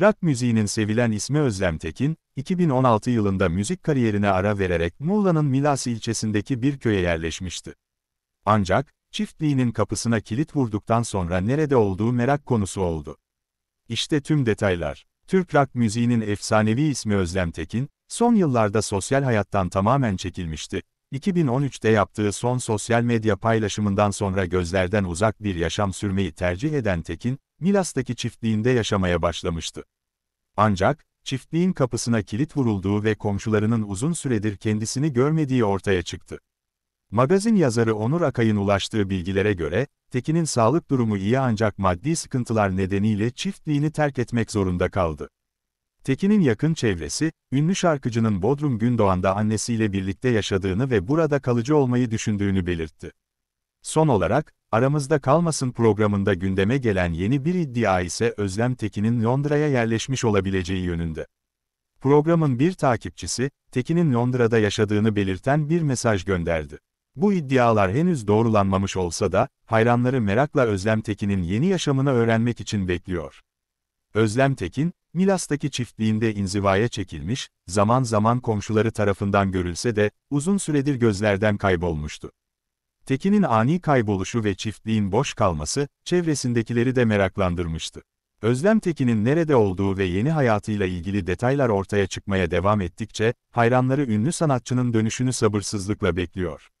Rock müziğinin sevilen ismi Özlem Tekin, 2016 yılında müzik kariyerine ara vererek Muğla'nın Milas ilçesindeki bir köye yerleşmişti. Ancak, çiftliğinin kapısına kilit vurduktan sonra nerede olduğu merak konusu oldu. İşte tüm detaylar. Türk rock müziğinin efsanevi ismi Özlem Tekin, son yıllarda sosyal hayattan tamamen çekilmişti 2013'te yaptığı son sosyal medya paylaşımından sonra gözlerden uzak bir yaşam sürmeyi tercih eden Tekin, Milas'taki çiftliğinde yaşamaya başlamıştı. Ancak, çiftliğin kapısına kilit vurulduğu ve komşularının uzun süredir kendisini görmediği ortaya çıktı. Magazin yazarı Onur Akay'ın ulaştığı bilgilere göre, Tekin'in sağlık durumu iyi ancak maddi sıkıntılar nedeniyle çiftliğini terk etmek zorunda kaldı. Tekin'in yakın çevresi, ünlü şarkıcının Bodrum Gündoğan'da annesiyle birlikte yaşadığını ve burada kalıcı olmayı düşündüğünü belirtti. Son olarak, Aramızda Kalmasın programında gündeme gelen yeni bir iddia ise Özlem Tekin'in Londra'ya yerleşmiş olabileceği yönünde. Programın bir takipçisi, Tekin'in Londra'da yaşadığını belirten bir mesaj gönderdi. Bu iddialar henüz doğrulanmamış olsa da, hayranları merakla Özlem Tekin'in yeni yaşamını öğrenmek için bekliyor. Özlem Tekin, Milas'taki çiftliğinde inzivaya çekilmiş, zaman zaman komşuları tarafından görülse de, uzun süredir gözlerden kaybolmuştu. Tekin'in ani kayboluşu ve çiftliğin boş kalması, çevresindekileri de meraklandırmıştı. Özlem Tekin'in nerede olduğu ve yeni hayatıyla ilgili detaylar ortaya çıkmaya devam ettikçe, hayranları ünlü sanatçının dönüşünü sabırsızlıkla bekliyor.